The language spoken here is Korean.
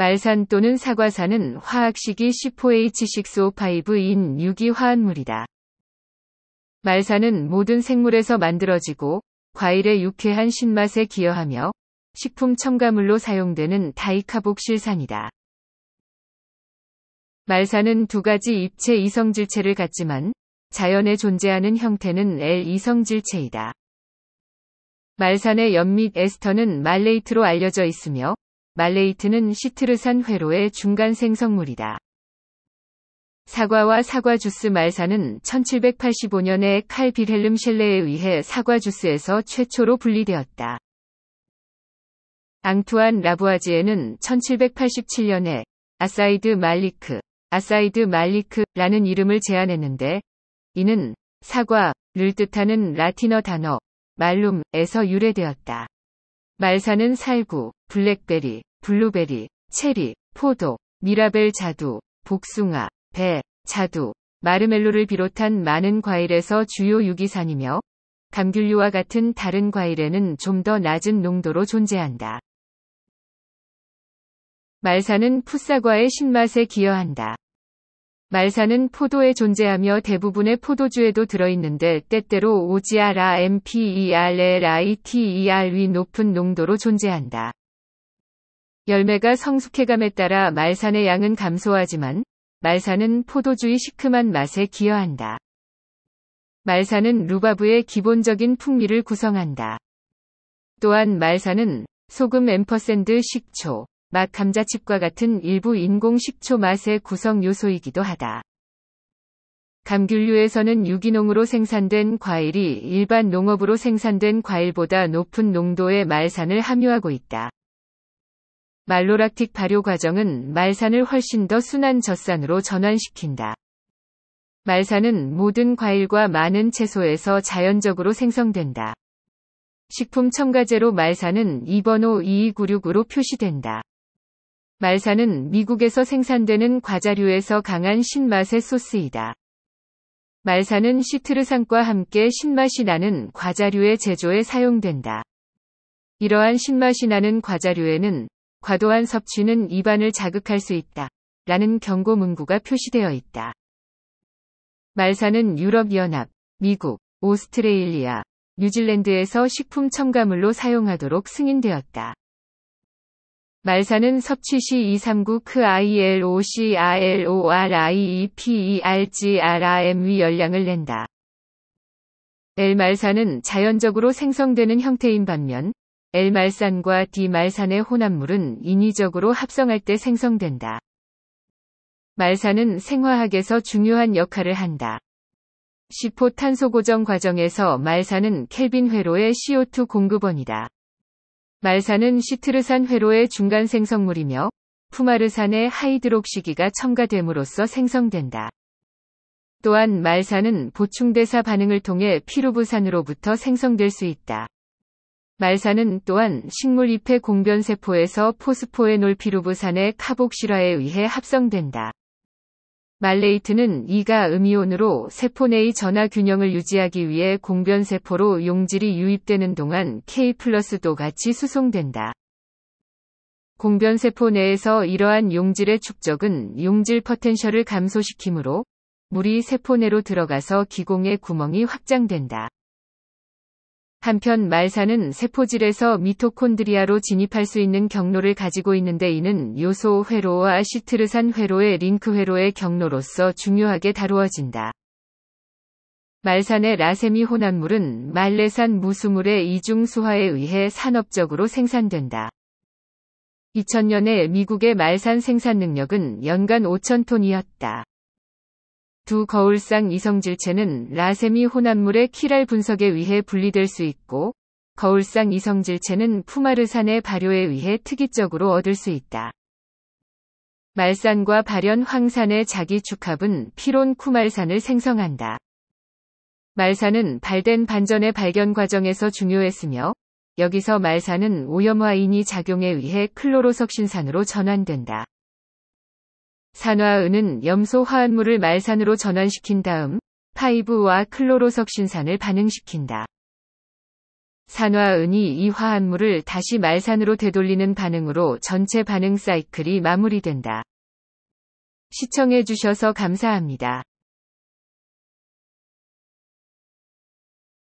말산 또는 사과산은 화학식이 C4H6O5인 유기화합물이다. 말산은 모든 생물에서 만들어지고 과일의 유쾌한 신맛에 기여하며 식품 첨가물로 사용되는 다이카복실산이다. 말산은 두 가지 입체 이성질체를 갖지만 자연에 존재하는 형태는 L 이성질체이다. 말산의 연및 에스터는 말레이트로 알려져 있으며 말레이트는 시트르산 회로의 중간 생성물이다. 사과와 사과 주스 말사는 1785년에 칼 빌헬름 실레에 의해 사과 주스에서 최초로 분리되었다. 앙투안 라부아지에는 1787년에 아사이드 말리크, 아사이드 말리크라는 이름을 제안했는데 이는 사과를 뜻하는 라틴어 단어 말룸에서 유래되었다. 말사는 살구, 블랙베리, 블루베리, 체리, 포도, 미라벨 자두, 복숭아, 배, 자두, 마르멜로를 비롯한 많은 과일에서 주요 유기산이며 감귤류와 같은 다른 과일에는 좀 더 낮은 농도로 존재한다. 말사는 풋사과의 신맛에 기여한다. 말사는 포도에 존재하며 대부분의 포도주에도 들어있는데 때때로 오지아라 MPERLITER이 높은 농도로 존재한다. 열매가 성숙해감에 따라 말산의 양은 감소하지만 말산은 포도주의 시큼한 맛에 기여한다. 말산은 루바브의 기본적인 풍미를 구성한다. 또한 말산은 소금 앰퍼샌드 식초, 맛 감자칩과 같은 일부 인공 식초 맛의 구성 요소이기도 하다. 감귤류에서는 유기농으로 생산된 과일이 일반 농업으로 생산된 과일보다 높은 농도의 말산을 함유하고 있다. 말로락틱 발효 과정은 말산을 훨씬 더 순한 젖산으로 전환시킨다. 말산은 모든 과일과 많은 채소에서 자연적으로 생성된다. 식품 첨가제로 말산은 2번호 2296으로 표시된다. 말산은 미국에서 생산되는 과자류에서 강한 신맛의 소스이다. 말산은 시트르산과 함께 신맛이 나는 과자류의 제조에 사용된다. 이러한 신맛이 나는 과자류에는 과도한 섭취는 입안을 자극할 수 있다. 라는 경고 문구가 표시되어 있다. 말사는 유럽연합, 미국, 오스트레일리아, 뉴질랜드에서 식품 첨가물로 사용하도록 승인되었다. 말사는 섭취 시 239크 ILOCRLORIEPERGRAM위 열량을 낸다. L말사는 자연적으로 생성되는 형태인 반면 L말산과 D말산의 혼합물은 인위적으로 합성할 때 생성된다. 말산은 생화학에서 중요한 역할을 한다. 시포 탄소 고정 과정에서 말산은 켈빈 회로의 CO2 공급원이다. 말산은 시트르산 회로의 중간 생성물이며 푸마르산의 하이드록시기가 첨가됨으로써 생성된다. 또한 말산은 보충대사 반응을 통해 피루부산으로부터 생성될 수 있다. 말사는 또한 식물 잎의 공변세포에서 포스포에놀피루브산의 카복실화에 의해 합성된다. 말레이트는 이가 음이온으로 세포 내의 전화 균형을 유지하기 위해 공변세포로 용질이 유입되는 동안 K 플러스도 같이 수송된다. 공변세포 내에서 이러한 용질의 축적은 용질 퍼텐셜을 감소시키므로 물이 세포 내로 들어가서 기공의 구멍이 확장된다. 한편 말사는 세포질에서 미토콘드리아로 진입할 수 있는 경로를 가지고 있는데 이는 요소 회로와 시트르산 회로의 링크 회로의 경로로서 중요하게 다루어진다. 말산의 라세미 혼합물은 말레산 무수물의 이중 수화에 의해 산업적으로 생산된다. 2000년에 미국의 말산 생산 능력은 연간 5,000톤이었다. 두 거울상 이성질체는 라세미 혼합물의 키랄 분석에 의해 분리될 수 있고 거울상 이성질체는 푸마르산의 발효에 의해 특이적으로 얻을 수 있다. 말산과 발현 황산의 자기 축합은 피론 쿠말산을 생성한다. 말산은 발된 반전의 발견 과정에서 중요했으며 여기서 말산은 오염화인이 작용에 의해 클로로석신산으로 전환된다. 산화은은 염소 화합물을 말산으로 전환시킨 다음 파이브와 클로로석신산을 반응시킨다. 산화은이 이 화합물을 다시 말산으로 되돌리는 반응으로 전체 반응 사이클이 마무리된다. 시청해주셔서 감사합니다.